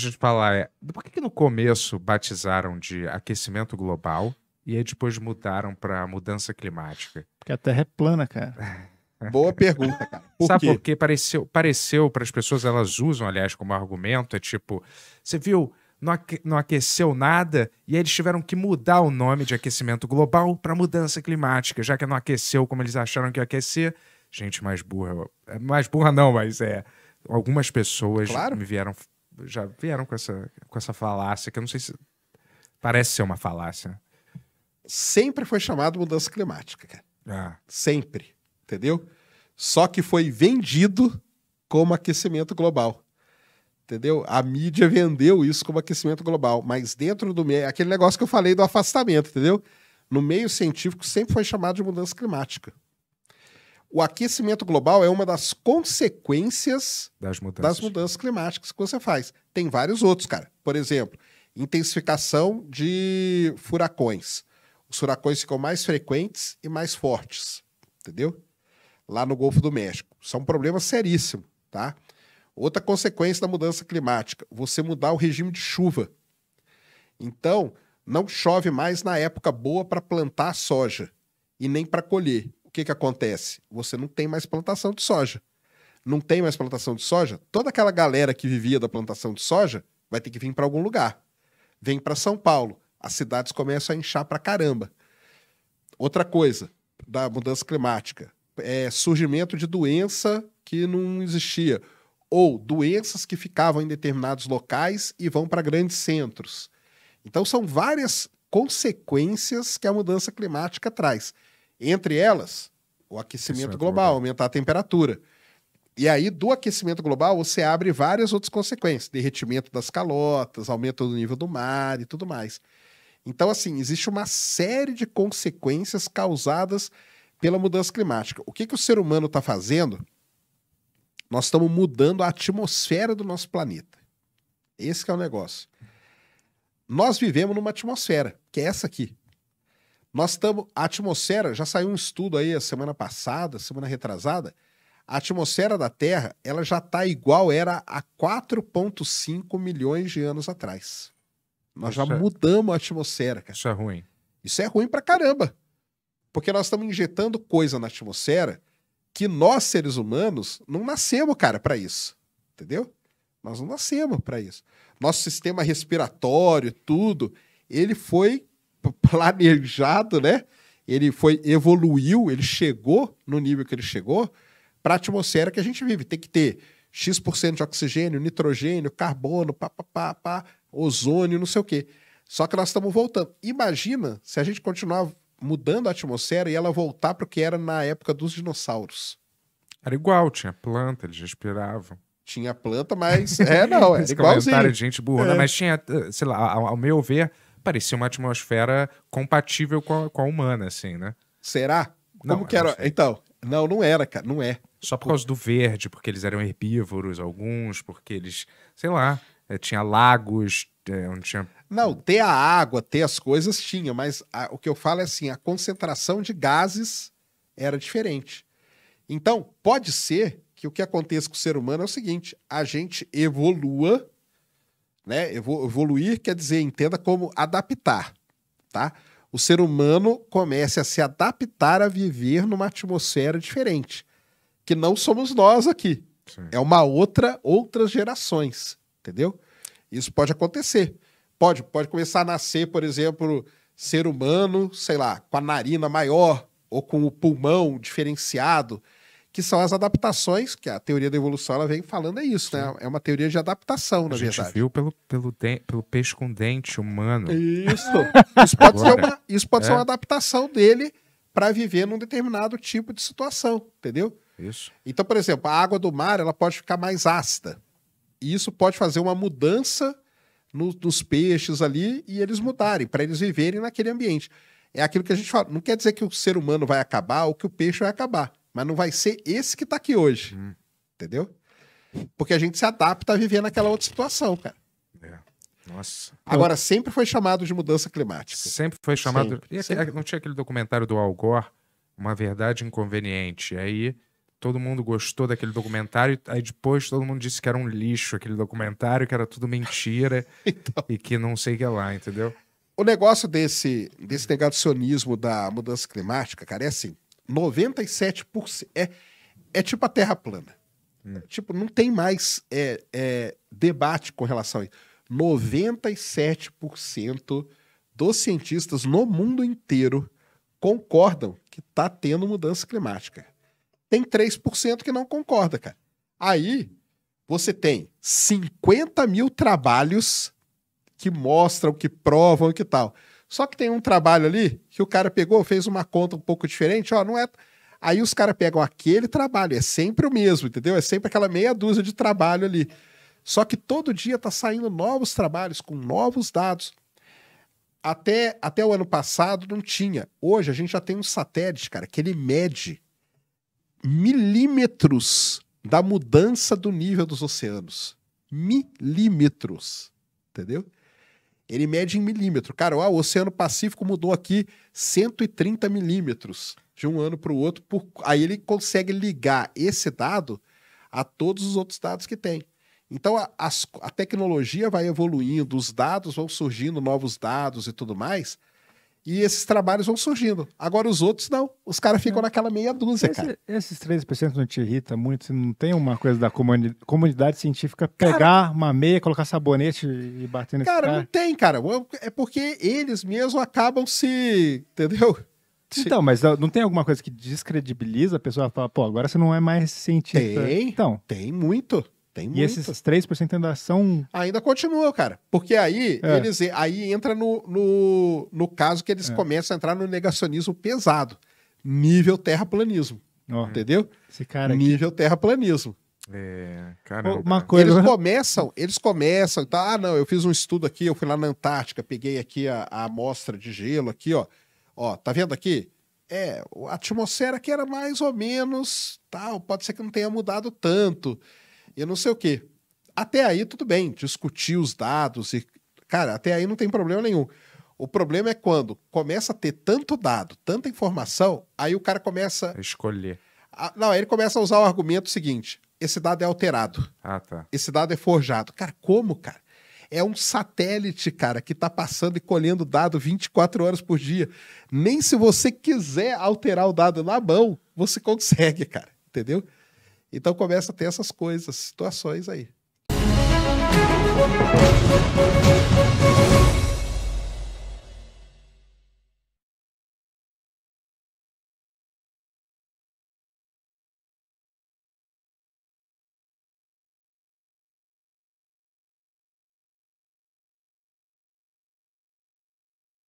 deixa eu te falar, é, por que, que no começo batizaram de aquecimento global e aí depois mudaram para mudança climática? Porque a Terra é plana, cara. Boa pergunta, cara. Por Sabe quê? pareceu pareceu para as pessoas elas usam, aliás, como argumento, é tipo, você viu, não, aque, não aqueceu nada e aí eles tiveram que mudar o nome de aquecimento global para mudança climática, já que não aqueceu como eles acharam que ia aquecer. Gente mais burra, mais burra não, mas é algumas pessoas claro. me vieram já vieram com essa, com essa falácia, que eu não sei se. Parece ser uma falácia. Sempre foi chamado mudança climática, cara. Ah. Sempre. Entendeu? Só que foi vendido como aquecimento global. Entendeu? A mídia vendeu isso como aquecimento global, mas dentro do meio, aquele negócio que eu falei do afastamento, entendeu? No meio científico sempre foi chamado de mudança climática o aquecimento global é uma das consequências das mudanças. das mudanças. climáticas que você faz. Tem vários outros, cara. Por exemplo, intensificação de furacões. Os furacões ficam mais frequentes e mais fortes, entendeu? Lá no Golfo do México. são é um problema seríssimo, tá? Outra consequência da mudança climática, você mudar o regime de chuva. Então, não chove mais na época boa para plantar soja e nem para colher o que, que acontece? Você não tem mais plantação de soja. Não tem mais plantação de soja, toda aquela galera que vivia da plantação de soja vai ter que vir para algum lugar. Vem para São Paulo. As cidades começam a inchar para caramba. Outra coisa da mudança climática é surgimento de doença que não existia ou doenças que ficavam em determinados locais e vão para grandes centros. Então são várias consequências que a mudança climática traz. Entre elas, o aquecimento é global, aumentar a temperatura. E aí, do aquecimento global, você abre várias outras consequências: derretimento das calotas, aumento do nível do mar e tudo mais. Então, assim, existe uma série de consequências causadas pela mudança climática. O que, que o ser humano está fazendo? Nós estamos mudando a atmosfera do nosso planeta. Esse é o negócio. Nós vivemos numa atmosfera, que é essa aqui. Nós estamos. A atmosfera, já saiu um estudo aí a semana passada, semana retrasada. A atmosfera da Terra, ela já está igual era há 4,5 milhões de anos atrás. Nós Isso já é... mudamos a atmosfera, cara. Isso é ruim. Isso é ruim pra caramba. Porque nós estamos injetando coisa na atmosfera que nós, seres humanos, não nascemos, cara, para isso. Entendeu? Nós não nascemos para isso. Nosso sistema respiratório, tudo, ele foi planejado, né? Ele foi evoluiu, ele chegou no nível que ele chegou para a atmosfera que a gente vive. Tem que ter X% de oxigênio, nitrogênio, carbono, pá, pá, pá, pá, ozônio, não sei o quê. Só que nós estamos voltando. Imagina se a gente continuar mudando a atmosfera e ela voltar para o que era na época dos dinossauros. Era igual, tinha planta, eles respiravam. Tinha planta, mas. É, não, é igualzinho. gente burra, né? é. mas tinha, eh, sei lá, ao, ao meu ver, parecia uma atmosfera compatível com a, com a humana, assim, né? Será? Como não, que era? Não então, não, não era, cara, não é. Só por causa do verde, porque eles eram herbívoros, alguns, porque eles, sei lá, eh, tinha lagos, eh, onde tinha. Não, ter a água, ter as coisas tinha, mas a, o que eu falo é assim: a concentração de gases era diferente. Então, pode ser que o que aconteça com o ser humano é o seguinte: a gente evolua né? Evoluir quer dizer, entenda como adaptar, tá? O ser humano começa a se adaptar a viver numa atmosfera diferente, que não somos nós aqui. Sim. É uma outra, outras gerações, entendeu? Isso pode acontecer. Pode, pode começar a nascer, por exemplo, ser humano, sei lá, com a narina maior ou com o pulmão diferenciado que são as adaptações, que a teoria da evolução ela vem falando é isso, né? É uma teoria de adaptação, a na verdade. A gente viu pelo, pelo, de, pelo peixe com dente humano. Isso. Isso pode, ser, uma, isso pode é. ser uma adaptação dele para viver num determinado tipo de situação, entendeu? Isso. Então, por exemplo, a água do mar ela pode ficar mais ácida. E isso pode fazer uma mudança no, nos peixes ali e eles mudarem, para eles viverem naquele ambiente. É aquilo que a gente fala. Não quer dizer que o ser humano vai acabar ou que o peixe vai acabar mas não vai ser esse que tá aqui hoje. Hum. Entendeu? Porque a gente se adapta a viver naquela outra situação, cara. É. Nossa. Agora, sempre foi chamado de mudança climática. Sempre foi chamado. Sempre, e sempre. não tinha aquele documentário do Al Gore, Uma Verdade Inconveniente. Aí todo mundo gostou daquele documentário, aí depois todo mundo disse que era um lixo aquele documentário, que era tudo mentira então... e que não sei o que lá, entendeu? O negócio desse, desse negacionismo da mudança climática, cara, é assim. 97%. É, é tipo a Terra plana. Hum. Tipo, não tem mais é, é, debate com relação a isso. 97% dos cientistas no mundo inteiro concordam que está tendo mudança climática. Tem 3% que não concorda, cara. Aí você tem 50 mil trabalhos que mostram, que provam, que tal. Só que tem um trabalho ali que o cara pegou, fez uma conta um pouco diferente, ó, não é. Aí os caras pegam aquele trabalho, é sempre o mesmo, entendeu? É sempre aquela meia dúzia de trabalho ali. Só que todo dia tá saindo novos trabalhos com novos dados. Até, até o ano passado não tinha. Hoje a gente já tem um satélite, cara, que ele mede milímetros da mudança do nível dos oceanos. Milímetros. Entendeu? ele mede em milímetro. Cara, ó, o Oceano Pacífico mudou aqui 130 milímetros de um ano para o outro. Por... Aí ele consegue ligar esse dado a todos os outros dados que tem. Então a, a tecnologia vai evoluindo, os dados vão surgindo, novos dados e tudo mais, e esses trabalhos vão surgindo. Agora os outros não. Os caras ficam é. naquela meia dúzia, Esse, cara. Esses 13% não te irrita muito? Você não tem uma coisa da comuni comunidade científica pegar cara, uma meia, colocar sabonete e bater nesse cara? Cara, não tem, cara. É porque eles mesmos acabam se... Entendeu? Então, mas não tem alguma coisa que descredibiliza a pessoa fala, pô, agora você não é mais cientista? Tem, então. tem muito. Tem muito. E esses 3% ainda são. Ainda continua, cara. Porque aí é. eles aí entra no, no, no caso que eles é. começam a entrar no negacionismo pesado. Nível terraplanismo. Oh, entendeu? Esse cara aqui. Nível terraplanismo. É, caramba. Uma coisa... Eles né? começam, eles começam, tá? Ah, não, eu fiz um estudo aqui, eu fui lá na Antártica, peguei aqui a, a amostra de gelo aqui, ó. Ó, tá vendo aqui? É, a atmosfera que era mais ou menos tal, pode ser que não tenha mudado tanto e não sei o quê. Até aí, tudo bem, discutir os dados e. Cara, até aí não tem problema nenhum. O problema é quando começa a ter tanto dado, tanta informação, aí o cara começa. Escolher. A... Não, aí ele começa a usar o argumento seguinte: esse dado é alterado. Ah, tá. Esse dado é forjado. Cara, como, cara? É um satélite, cara, que tá passando e colhendo dado 24 horas por dia. Nem se você quiser alterar o dado na mão, você consegue, cara. Entendeu? Então começa a ter essas coisas, situações aí.